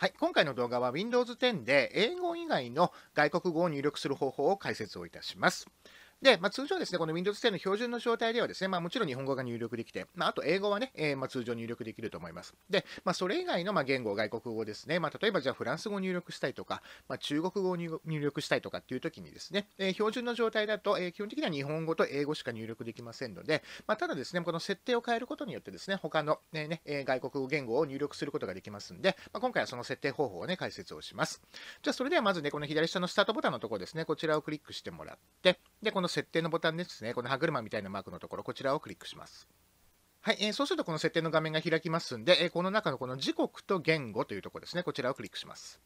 はい、今回の動画は Windows 10で英語以外の外国語を入力する方法を解説をいたします。で、まあ、通常ですね、この Windows 10の標準の状態ではですね、まあ、もちろん日本語が入力できて、まあ、あと英語はね、えー、まあ、通常入力できると思います。で、まあ、それ以外のまあ言語、外国語ですね、まあ、例えばじゃあフランス語を入力したいとか、まあ、中国語を入力したいとかっていう時にですね、えー、標準の状態だと、えー、基本的には日本語と英語しか入力できませんので、まあ、ただですね、この設定を変えることによってですね、他の、ねね、外国語言語を入力することができますんで、まあ、今回はその設定方法をね、解説をします。じゃあ、それではまずね、この左下のスタートボタンのところですね、こちらをクリックしてもらって、で、この設定のボタンですね、この歯車みたいなマークのところ、こちらをクリックします。はい、えー、そうするとこの設定の画面が開きますんで、えー、この中のこの時刻と言語というところですね、こちらをクリックします。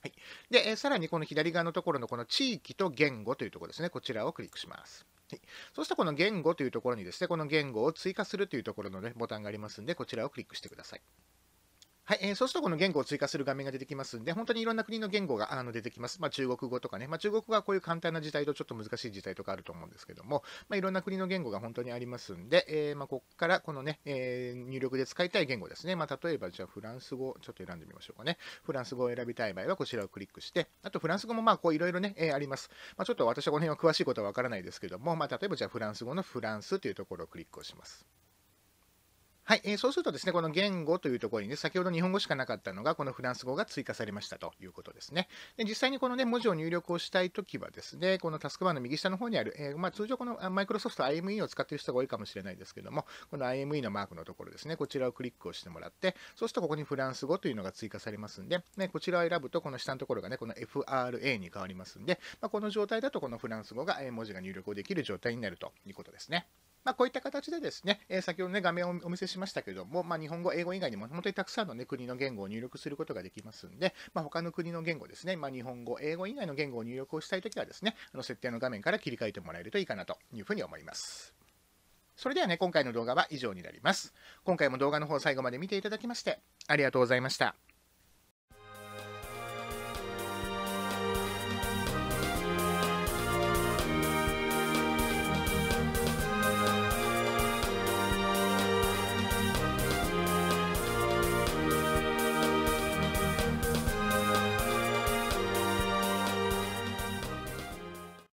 はい、で、えー、さらにこの左側のところのこの地域と言語というところですね、こちらをクリックします。はい、そうするとこの言語というところにですね、この言語を追加するというところの、ね、ボタンがありますんで、こちらをクリックしてください。はい、えー、そうするとこの言語を追加する画面が出てきますんで、本当にいろんな国の言語があの出てきます。まあ、中国語とかね、まあ、中国語はこういう簡単な字体とちょっと難しい字体とかあると思うんですけども、まあ、いろんな国の言語が本当にありますんで、えー、まここからこのね、えー、入力で使いたい言語ですね。ま例えばじゃあフランス語、ちょっと選んでみましょうかね。フランス語を選びたい場合はこちらをクリックして、あとフランス語もまあこういろいろね、えあります。まちょっと私はこの辺は詳しいことはわからないですけども、ま例えばじゃあフランス語のフランスというところをクリックをします。はい、えー、そうするとですね、この言語というところにね、先ほど日本語しかなかったのが、このフランス語が追加されましたということですね。で実際にこのね、文字を入力をしたいときはですね、このタスクバーの右下の方にある、えー、まあ、通常このマイクロソフト IME を使っている人が多いかもしれないですけども、この IME のマークのところですね、こちらをクリックをしてもらって、そうするとここにフランス語というのが追加されますんで、ね、こちらを選ぶと、この下のところがね、この FRA に変わりますんで、まあ、この状態だとこのフランス語が、え文字が入力をできる状態になるということですね。まあ、こういった形でですね、えー、先ほどね、画面をお見せしましたけども、まあ、日本語、英語以外にも本当にたくさんの、ね、国の言語を入力することができますんで、まあ、他の国の言語ですね、まあ、日本語、英語以外の言語を入力をしたいときはですね、あの設定の画面から切り替えてもらえるといいかなというふうに思います。それではね、今回の動画は以上になります。今回も動画の方最後まで見ていただきまして、ありがとうございました。